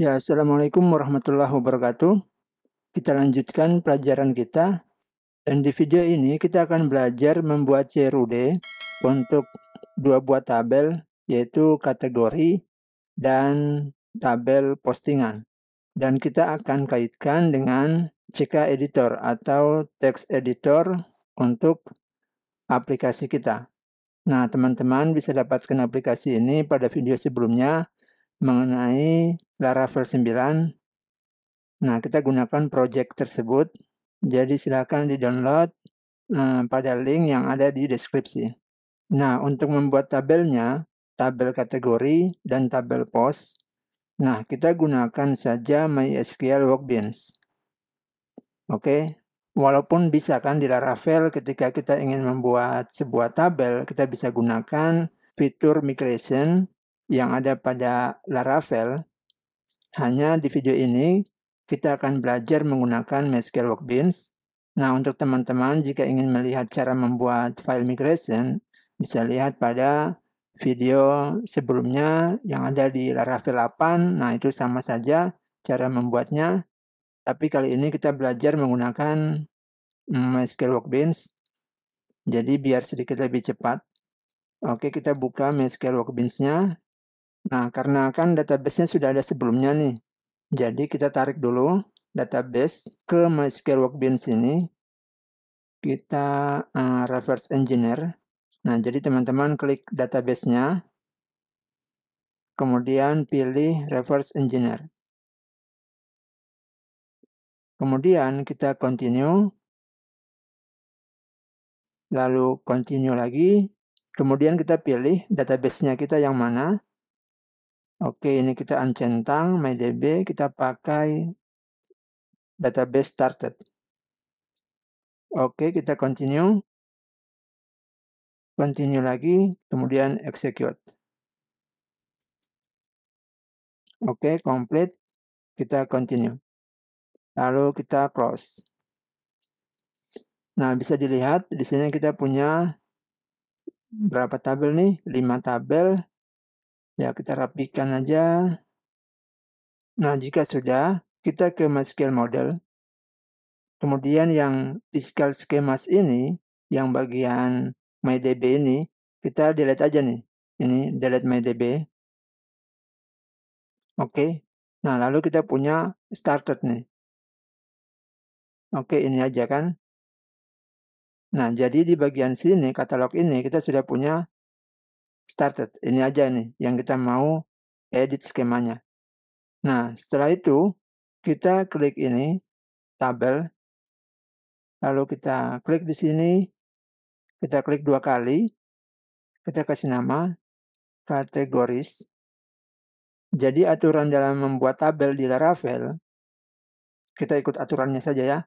Ya, Assalamualaikum warahmatullahi wabarakatuh. Kita lanjutkan pelajaran kita. Dan di video ini kita akan belajar membuat CRUD untuk dua buah tabel, yaitu kategori dan tabel postingan. Dan kita akan kaitkan dengan CK Editor atau Text Editor untuk aplikasi kita. Nah, teman-teman bisa dapatkan aplikasi ini pada video sebelumnya mengenai Laravel 9. Nah, kita gunakan project tersebut. Jadi silakan di-download eh, pada link yang ada di deskripsi. Nah, untuk membuat tabelnya, tabel kategori dan tabel post. Nah, kita gunakan saja MySQL Workbench. Oke, okay. walaupun bisa kan di Laravel ketika kita ingin membuat sebuah tabel, kita bisa gunakan fitur migration yang ada pada Laravel. Hanya di video ini kita akan belajar menggunakan MySQL Workbench. Nah, untuk teman-teman jika ingin melihat cara membuat file migration, bisa lihat pada video sebelumnya yang ada di Laravel 8. Nah, itu sama saja cara membuatnya. Tapi kali ini kita belajar menggunakan MySQL mm, Workbench. Jadi biar sedikit lebih cepat. Oke, kita buka MySQL Workbench-nya. Nah, karena kan database-nya sudah ada sebelumnya nih. Jadi kita tarik dulu database ke MySQL Workbench ini. Kita uh, reverse engineer. Nah, jadi teman-teman klik database-nya Kemudian pilih reverse engineer. Kemudian kita continue. Lalu continue lagi. Kemudian kita pilih database-nya kita yang mana. Oke, ini kita uncentang MyDB, kita pakai database started. Oke, kita continue. Continue lagi, kemudian execute. Oke, complete. Kita continue. Lalu kita close. Nah, bisa dilihat di sini kita punya berapa tabel nih? 5 tabel Ya, kita rapikan aja. Nah, jika sudah, kita ke MySQL model. Kemudian yang physical schemas ini, yang bagian MyDB ini, kita delete aja nih. Ini delete MyDB. Oke. Okay. Nah, lalu kita punya started nih. Oke, okay, ini aja kan. Nah, jadi di bagian sini, katalog ini, kita sudah punya started. Ini aja nih yang kita mau edit skemanya. Nah, setelah itu kita klik ini tabel. Lalu kita klik di sini. Kita klik dua kali. Kita kasih nama kategoris. Jadi aturan dalam membuat tabel di Laravel, kita ikut aturannya saja ya.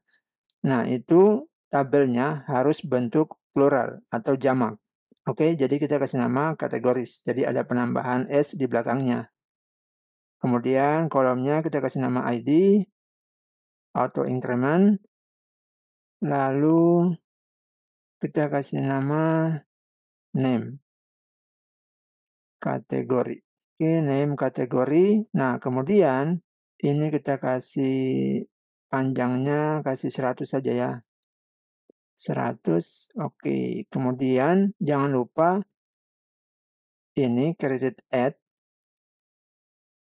Nah, itu tabelnya harus bentuk plural atau jamak. Oke, jadi kita kasih nama kategoris. Jadi ada penambahan S di belakangnya. Kemudian kolomnya kita kasih nama ID, auto increment, lalu kita kasih nama name kategori. Oke, name kategori. Nah, kemudian ini kita kasih panjangnya kasih 100 saja ya. 100. Oke, kemudian jangan lupa ini credit add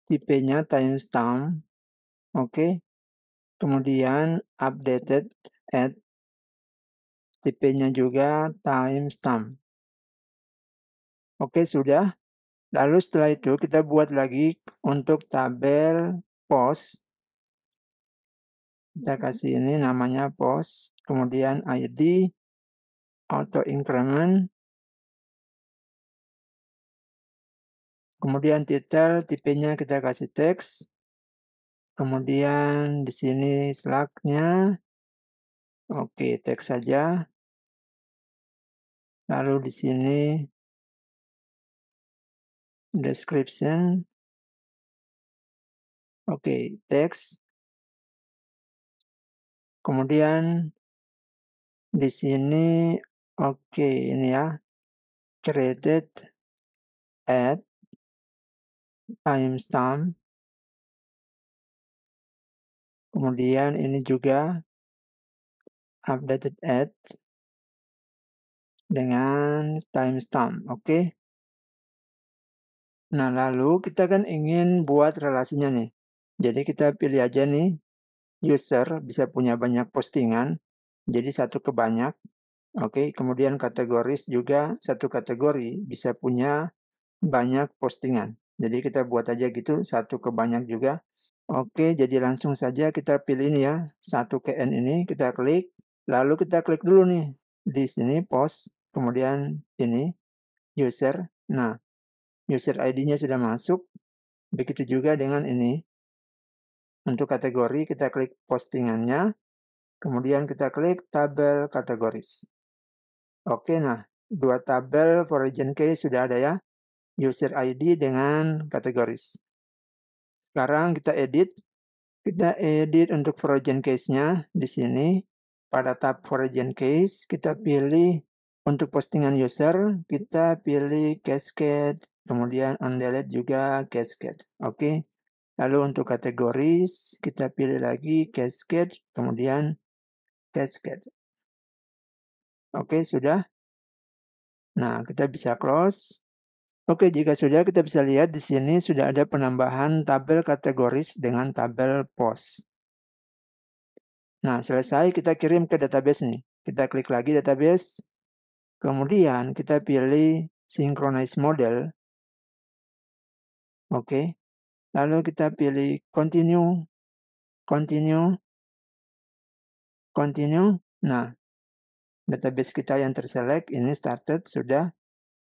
tipenya timestamp. Oke. Kemudian updated add tipenya juga timestamp. Oke, sudah. Lalu setelah itu kita buat lagi untuk tabel post. Kita kasih ini namanya post kemudian ID, auto increment, kemudian title, tipenya kita kasih teks, kemudian di sini slugnya, oke teks saja, lalu di sini description, oke teks, kemudian di sini oke okay, ini ya created at timestamp. Kemudian ini juga updated at dengan timestamp. Oke. Okay? Nah, lalu kita kan ingin buat relasinya nih. Jadi kita pilih aja nih user bisa punya banyak postingan jadi satu ke banyak. Oke, okay. kemudian kategoris juga satu kategori bisa punya banyak postingan. Jadi kita buat aja gitu satu ke banyak juga. Oke, okay. jadi langsung saja kita pilih ini ya satu KN ini kita klik, lalu kita klik dulu nih di sini post, kemudian ini user. Nah, user ID-nya sudah masuk. Begitu juga dengan ini. Untuk kategori kita klik postingannya, Kemudian kita klik tabel kategoris. Oke, nah dua tabel for region key sudah ada ya. User ID dengan kategoris. Sekarang kita edit. Kita edit untuk for region case-nya di sini. Pada tab for region case, kita pilih untuk postingan user, kita pilih cascade, kemudian undelete juga cascade. Oke. Lalu untuk kategoris, kita pilih lagi cascade, kemudian basket. Oke, sudah. Nah, kita bisa close. Oke, jika sudah kita bisa lihat di sini sudah ada penambahan tabel kategoris dengan tabel pos. Nah, selesai kita kirim ke database nih. Kita klik lagi database. Kemudian kita pilih synchronize model. Oke. Lalu kita pilih continue, continue continue. Nah, database kita yang terselect ini started sudah.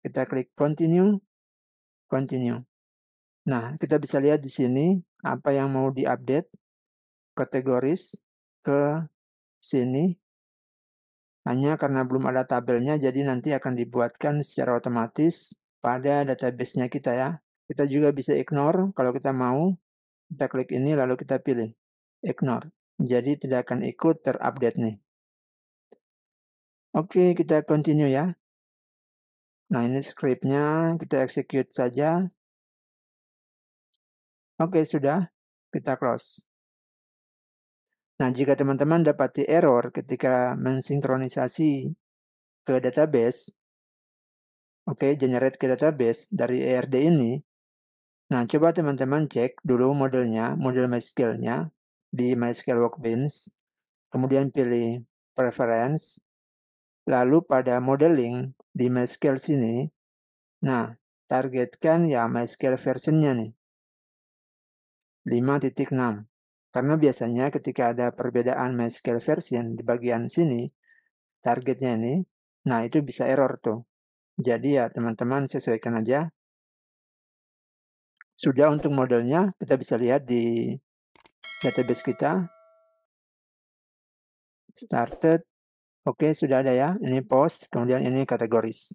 Kita klik continue, continue. Nah, kita bisa lihat di sini apa yang mau diupdate kategoris ke sini. Hanya karena belum ada tabelnya, jadi nanti akan dibuatkan secara otomatis pada database-nya kita ya. Kita juga bisa ignore kalau kita mau. Kita klik ini lalu kita pilih ignore. Jadi tidak akan ikut terupdate nih. Oke, kita continue ya. Nah, ini scriptnya kita execute saja. Oke, sudah. Kita close. Nah, jika teman-teman dapati error ketika mensinkronisasi ke database, oke, okay, generate ke database dari ERD ini, nah, coba teman-teman cek dulu modelnya, model MySQL-nya, di MySQL Workbench, kemudian pilih Preference, lalu pada Modeling di MySQL sini, nah, targetkan ya MySQL versionnya nih, 5.6. Karena biasanya ketika ada perbedaan MySQL version di bagian sini, targetnya ini, nah itu bisa error tuh. Jadi ya teman-teman sesuaikan aja. Sudah untuk modelnya, kita bisa lihat di database kita. Started. Oke, okay, sudah ada ya. Ini post, kemudian ini kategoris.